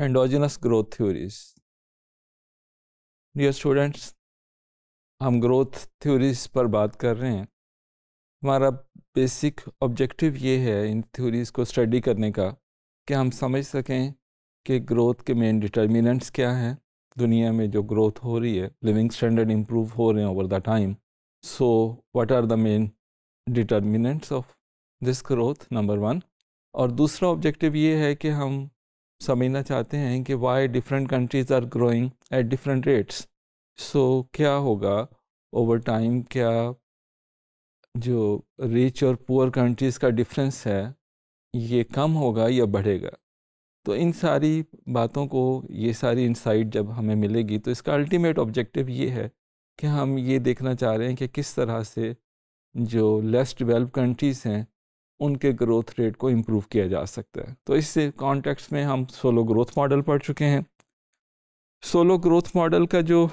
Endogenous growth theories dear students हम growth theories पर बात कर रहे हैं हमारा बेसिक ऑब्जेक्टिव ये है इन थ्योरीज को स्टडी करने का कि हम समझ सकें कि ग्रोथ के मेन डिटर्मिनेंट्स क्या हैं दुनिया में जो ग्रोथ हो रही है लिविंग स्टैंडर्ड इम्प्रूव हो रहे हैं over the time so what are the main determinants of this growth number one और दूसरा ऑब्जेक्टिव ये है कि हम समझना चाहते हैं कि why different countries are growing at different rates so क्या होगा ओवर टाइम क्या जो रिच और पुअर कंट्रीज़ का डिफरेंस है ये कम होगा या बढ़ेगा तो इन सारी बातों को ये सारी इंसाइट जब हमें मिलेगी तो इसका अल्टीमेट ऑब्जेक्टिव ये है कि हम ये देखना चाह रहे हैं कि किस तरह से जो लेस डिवेल्प कंट्रीज़ हैं उनके ग्रोथ रेट को इम्प्रूव किया जा सकता है तो इस कॉन्टेक्स्ट में हम सोलो ग्रोथ मॉडल पढ़ चुके हैं सोलो ग्रोथ मॉडल का जो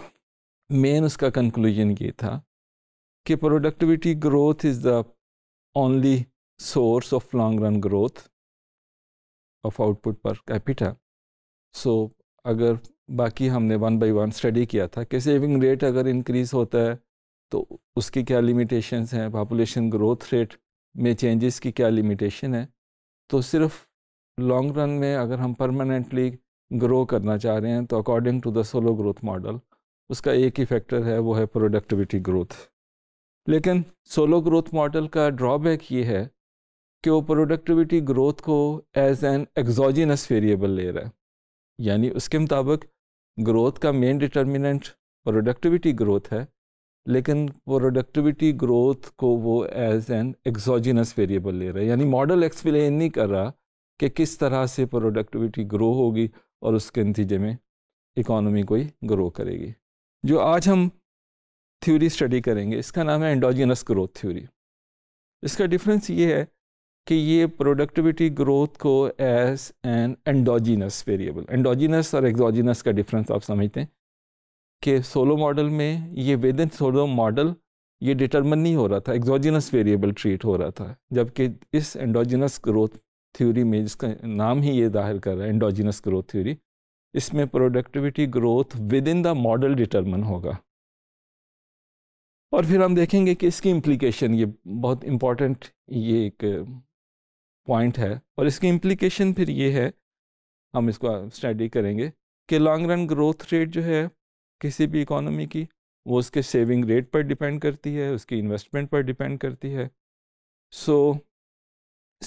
मेन उसका कंक्लूजन ये था कि productivity growth is the only source of long run growth of output per capita so अगर बाकी हमने वन बाय वन स्टडी किया था कि सेविंग रेट अगर इंक्रीज़ होता है तो उसकी क्या लिमिटेशंस हैं पॉपुलेशन ग्रोथ रेट में चेंजेस की क्या लिमिटेशन है तो सिर्फ लॉन्ग रन में अगर हम परमानेंटली ग्रो करना चाह रहे हैं तो according to the Solow growth model उसका एक ही फैक्टर है वो है प्रोडक्टिविटी ग्रोथ लेकिन सोलो ग्रोथ मॉडल का ड्रॉबैक ये है कि वो प्रोडक्टिविटी ग्रोथ को एज एन एक्जोजिनस वेरिएबल ले रहा है यानी उसके मुताबिक ग्रोथ का मेन डिटर्मिनेंट प्रोडक्टिविटी ग्रोथ है लेकिन प्रोडक्टिविटी ग्रोथ को वो एज एन एक्सोजिनस वेरिएबल ले रहे हैं यानी मॉडल एक्सप्लेन नहीं कर रहा कि किस तरह से प्रोडक्टिविटी ग्रो होगी और उसके नतीजे में इकॉनमी कोई ग्रो करेगी जो आज हम थ्योरी स्टडी करेंगे इसका नाम है एंडोजिनस ग्रोथ थ्योरी इसका डिफरेंस ये है कि ये प्रोडक्टिविटी ग्रोथ को as an endogenous variable endogenous और एक्सोजिनस का डिफरेंस आप समझते हैं कि सोलो मॉडल में ये विद इन सोलो मॉडल ये डिटर्मन नहीं हो रहा था एक्जोजिनस वेरिएबल ट्रीट हो रहा था जबकि इस एंडोजिनस ग्रोथ थ्योरी में जिसका नाम ही ये जाहिर कर रहा है एंडोजिनस ग्रोथ थ्योरी इसमें productivity growth within the model determine होगा और फिर हम देखेंगे कि इसकी इम्प्लीकेशन ये बहुत इम्पॉर्टेंट ये एक पॉइंट है और इसकी इम्प्लीकेशन फिर ये है हम इसको स्टडी करेंगे कि लॉन्ग रन ग्रोथ रेट जो है किसी भी इकोनॉमी की वो उसके सेविंग रेट पर डिपेंड करती है उसकी इन्वेस्टमेंट पर डिपेंड करती है सो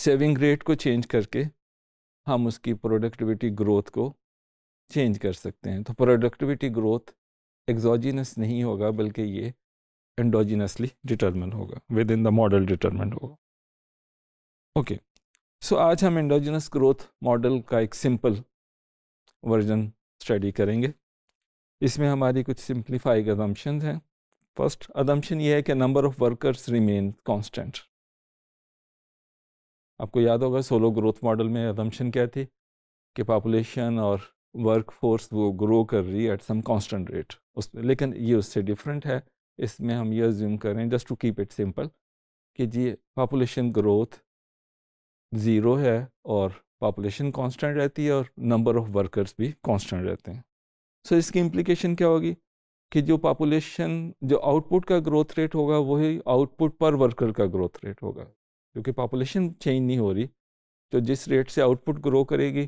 सेविंग रेट को चेंज करके हम उसकी प्रोडक्टिविटी ग्रोथ को चेंज कर सकते हैं तो प्रोडक्टिविटी ग्रोथ एग्जॉजिनस नहीं होगा बल्कि ये एंडोजिनसली डिटरमिन होगा within the model determine होगा ओके सो आज हम एंडोजिनस ग्रोथ मॉडल का एक सिंपल वर्जन स्टडी करेंगे इसमें हमारी कुछ सिंप्लीफाइड अजम्पन्स हैं फर्स्ट अदम्पन ये है कि number of workers remain constant आपको याद होगा सोलो ग्रोथ मॉडल में अदम्पन क्या थी कि पॉपुलेशन और वर्क फोर्स वो ग्रो कर रही है एट सम कांस्टेंट रेट उस लेकिन ये उससे डिफरेंट है इसमें हम ये ज्यूम करें just to keep it simple कि जी पॉपुलेशन ग्रोथ ज़ीरो है और पॉपुलेशन कांस्टेंट रहती है और नंबर ऑफ़ वर्कर्स भी कांस्टेंट रहते हैं सो so, इसकी इम्प्लीकेशन क्या होगी कि जो पॉपुलेशन जो आउटपुट का ग्रोथ रेट होगा वही आउटपुट पर वर्कर का ग्रोथ रेट होगा क्योंकि पॉपुलेशन चेंज नहीं हो रही तो जिस रेट से आउटपुट ग्रो करेगी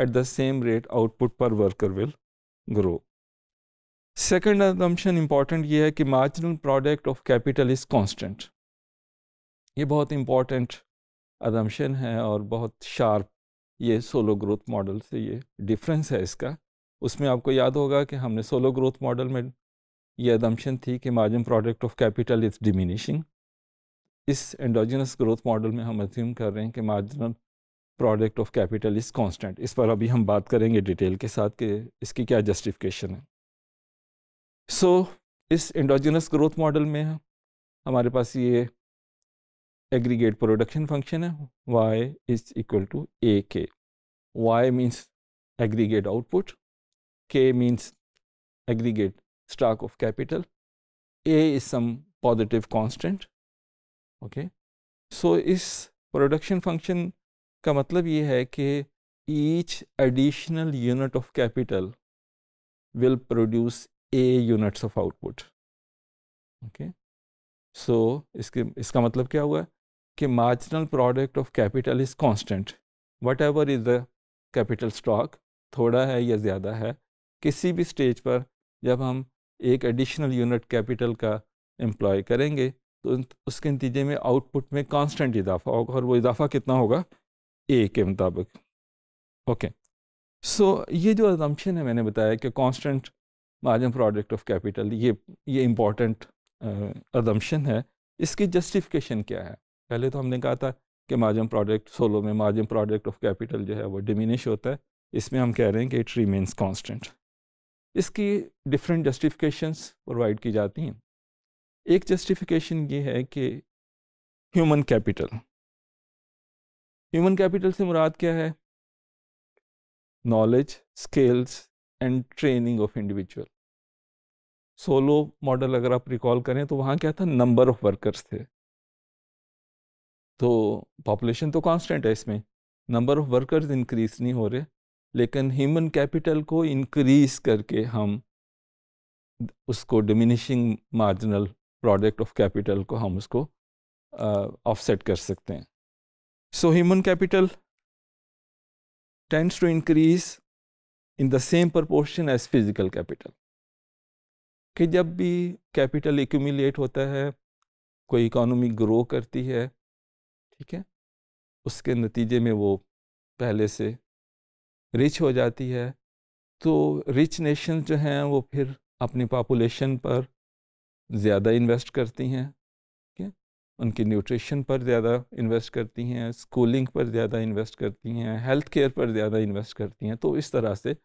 at the same rate output per worker will grow second assumption important ये है कि marginal product of capital is constant ये बहुत इम्पॉर्टेंट अजम्पन है और बहुत शार्प ये सोलो ग्रोथ मॉडल से ये डिफरेंस है इसका उसमें आपको याद होगा कि हमने सोलो ग्रोथ मॉडल में ये एडम्पशन थी कि margin product of capital is diminishing इस एंडोजिनस ग्रोथ मॉडल में हम अज्यूम कर रहे हैं कि marginal product of capital is constant इस पर अभी हम बात करेंगे डिटेल के साथ कि इसकी क्या जस्टिफिकेशन है सो so, इस एंडोजिनस ग्रोथ मॉडल में हमारे पास ये एग्रीगेट प्रोडक्शन फंक्शन है Y is equal to A K Y means aggregate output K means aggregate stock of capital. A is some positive constant. Okay. So, is production function ka matlab ye hai ki each additional unit of capital will produce A units of output. Okay. So, iske iska matlab kya hua ki marginal product of capital is constant. Whatever is the capital stock thoda hai ya zyada hai किसी भी stage पर जब हम एक additional unit capital का employ करेंगे तो उसके नतीजे में आउटपुट में कांस्टेंट इजाफा होगा और वो इजाफा कितना होगा ए के मुताबिक ओके सो ये जो अजम्पन है मैंने बताया कि constant margin product of capital ये ये इम्पॉर्टेंट अजम्पन है इसकी जस्टिफिकेशन क्या है पहले तो हमने कहा था कि मार्जिन प्रोडक्ट सोलो में मार्जिन प्रोडक्ट ऑफ कैपिटल जो है वो डिमिनिश होता है इसमें हम कह रहे हैं कि इट रीमेंस कांस्टेंट इसकी डिफरेंट जस्टिफिकेशंस प्रोवाइड की जाती हैं एक जस्टिफिकेशन ये है कि ह्यूमन कैपिटल ह्यूमन कैपिटल से मुराद क्या है knowledge skills and training of individual Solow model अगर आप रिकॉल करें तो वहाँ क्या था नंबर ऑफ वर्कर्स थे तो पॉपुलेशन तो कांस्टेंट है इसमें नंबर ऑफ वर्कर्स इंक्रीज नहीं हो रहे लेकिन ह्यूमन कैपिटल को इंक्रीज करके हम उसको diminishing marginal product of capital को हम उसको ऑफसेट कर सकते हैं so human capital tends to increase in the same proportion as physical capital कि जब भी कैपिटल एक्यूमिलेट होता है कोई इकोनॉमी ग्रो करती है ठीक है उसके नतीजे में वो पहले से रिच हो जाती है तो रिच नेशन जो हैं वो फिर अपनी पापोलेशन पर ज़्यादा इन्वेस्ट करती हैं ठीक है उनकी न्यूट्रिशन पर ज़्यादा इन्वेस्ट करती हैं स्कूलिंग पर ज़्यादा इन्वेस्ट करती हैं हेल्थ केयर पर ज़्यादा इन्वेस्ट करती हैं तो इस तरह से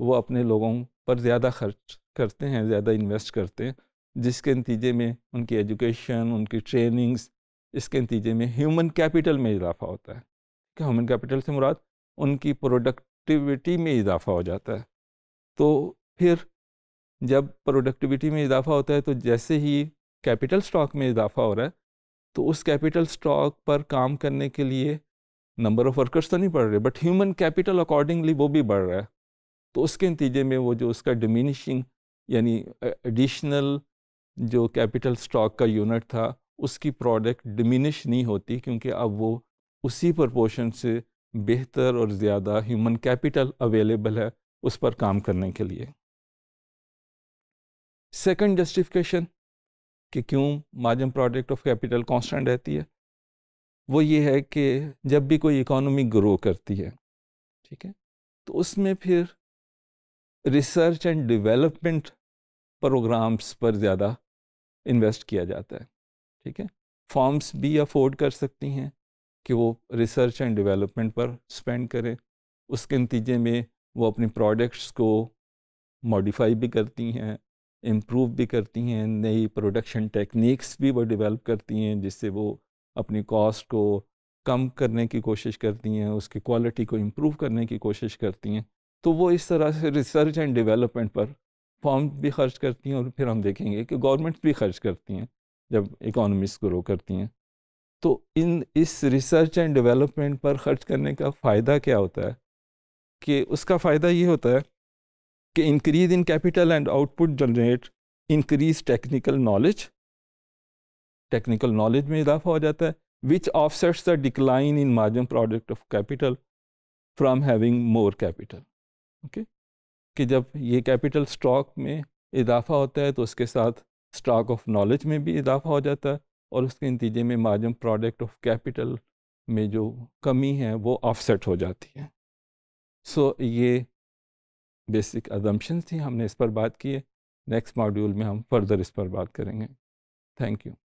वो अपने लोगों पर ज़्यादा खर्च करते हैं ज़्यादा इन्वेस्ट करते हैं जिसके नतीजे में उनकी एजुकेशन उनकी ट्रेनिंग्स इसके नतीजे में ह्यूमन कैपिटल में इजाफा होता है कि ह्यूमन कैपिटल से मुराद उनकी प्रोडक्ट प्रोडक्टिविटी में इजाफा हो जाता है तो फिर जब प्रोडक्टिविटी में इजाफा होता है तो जैसे ही कैपिटल स्टॉक में इजाफा हो रहा है तो उस कैपिटल स्टॉक पर काम करने के लिए नंबर ऑफ़ वर्कर्स तो नहीं बढ़ रहे बट ह्यूमन कैपिटल अकॉर्डिंगली वो भी बढ़ रहा है तो उसके नतीजे में वो जो उसका डिमिनिशिंग यानी एडिशनल जो कैपिटल स्टॉक का यूनिट था उसकी प्रोडक्ट डिमिनिश नहीं होती क्योंकि अब वो उसी प्रपोर्शन से बेहतर और ज़्यादा ह्यूमन कैपिटल अवेलेबल है उस पर काम करने के लिए सेकंड जस्टिफिकेशन कि क्यों margin product of capital constant रहती है वो ये है कि जब भी कोई इकोनॉमी ग्रो करती है ठीक है तो उसमें फिर रिसर्च एंड डेवलपमेंट प्रोग्राम्स पर ज़्यादा इन्वेस्ट किया जाता है ठीक है फॉर्म्स भी अफोर्ड कर सकती हैं कि वो रिसर्च एंड डेवलपमेंट पर स्पेंड करें उसके नतीजे में वो अपनी प्रोडक्ट्स को मॉडिफाई भी करती हैं इम्प्रूव भी करती हैं नई प्रोडक्शन टेक्निक्स भी वो डेवलप करती हैं जिससे वो अपनी कॉस्ट को कम करने की कोशिश करती हैं उसकी क्वालिटी को इम्प्रूव करने की कोशिश करती हैं तो वो इस तरह से रिसर्च एंड डेवलपमेंट पर फॉर्म भी खर्च करती हैं और फिर हम देखेंगे कि गवर्नमेंट्स भी खर्च करती हैं जब इकोनॉमिक्स ग्रो करती हैं तो इन इस रिसर्च एंड डेवलपमेंट पर खर्च करने का फ़ायदा क्या होता है कि उसका फ़ायदा ये होता है कि increase in capital and output generate increase technical knowledge technical knowledge में इजाफा हो जाता है which offsets the decline in margin product of capital from having more capital okay कि जब ये कैपिटल स्टॉक में इजाफा होता है तो उसके साथ स्टॉक ऑफ नॉलेज में भी इजाफा हो जाता है और उसके नतीजे में मार्जिन प्रोडक्ट ऑफ कैपिटल में जो कमी है वो ऑफसेट हो जाती है सो so, ये बेसिक अजम्पन्स थी हमने इस पर बात की है नेक्स्ट मॉड्यूल में हम फर्दर इस पर बात करेंगे थैंक यू